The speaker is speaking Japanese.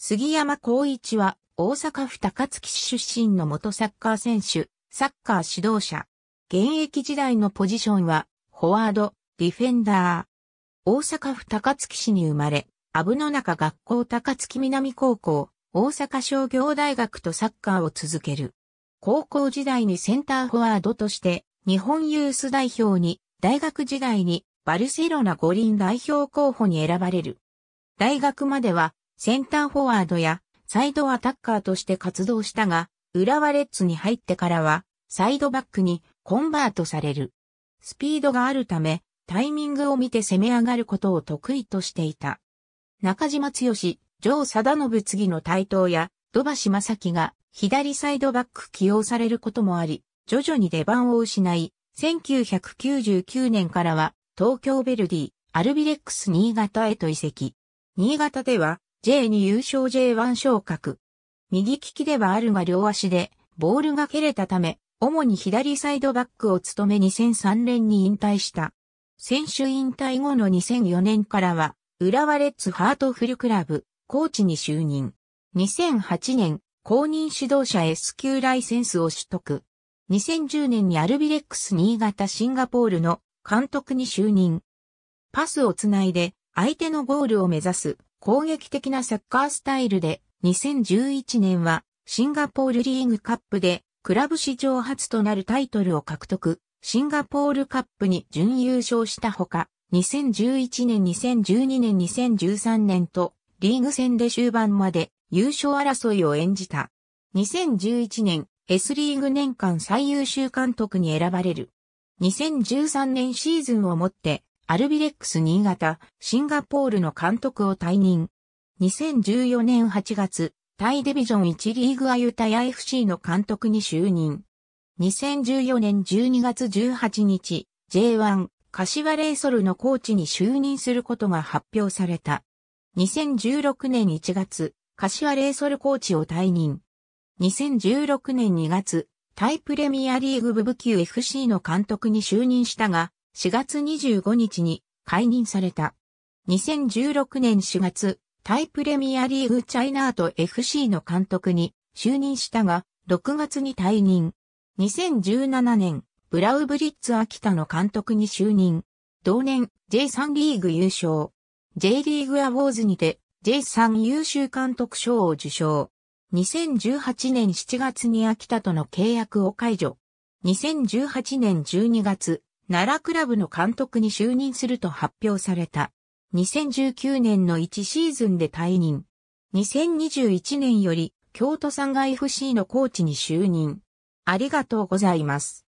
杉山孝一は大阪府高槻市出身の元サッカー選手、サッカー指導者。現役時代のポジションは、フォワード、ディフェンダー。大阪府高槻市に生まれ、阿部の中学校高槻南高校、大阪商業大学とサッカーを続ける。高校時代にセンターフォワードとして、日本ユース代表に、大学時代にバルセロナ五輪代表候補に選ばれる。大学までは、センターフォワードやサイドアタッカーとして活動したが、浦和レッズに入ってからは、サイドバックにコンバートされる。スピードがあるため、タイミングを見て攻め上がることを得意としていた。中島剛、城貞信次の台頭や、土橋正樹が左サイドバック起用されることもあり、徐々に出番を失い、1999年からは東京ヴェルディ、アルビレックス新潟へと移籍。新潟では J2 優勝 J1 昇格。右利きではあるが両足で、ボールが蹴れたため、主に左サイドバックを務め2003年に引退した。選手引退後の2004年からは、浦和レッズハートフルクラブ、コーチに就任。2008年、公認指導者 S 級ライセンスを取得。2010年にアルビレックス新潟シンガポールの監督に就任。パスをつないで相手のゴールを目指す攻撃的なサッカースタイルで2011年はシンガポールリーグカップでクラブ史上初となるタイトルを獲得、シンガポールカップに準優勝したほか、2011年、2012年、2013年とリーグ戦で終盤まで優勝争いを演じた。2011年 S リーグ年間最優秀監督に選ばれる。2013年シーズンをもってアルビレックス新潟、シンガポールの監督を退任。2014年8月、タイデビジョン1リーグアユタヤ FC の監督に就任。2014年12月18日、J1、柏レイソルのコーチに就任することが発表された。2016年1月、柏レイソルコーチを退任。2016年2月、タイプレミアリーグブブ級 FC の監督に就任したが、4月25日に解任された。2016年4月、タイプレミアリーグチャイナート FC の監督に就任したが、6月に退任。2017年、ブラウブリッツ秋田の監督に就任。同年、J3 リーグ優勝。J リーグアウォーズにて J3 優秀監督賞を受賞。2018年7月に秋田との契約を解除。2018年12月、奈良クラブの監督に就任すると発表された。2019年の1シーズンで退任。2021年より京都産外 FC のコーチに就任。ありがとうございます。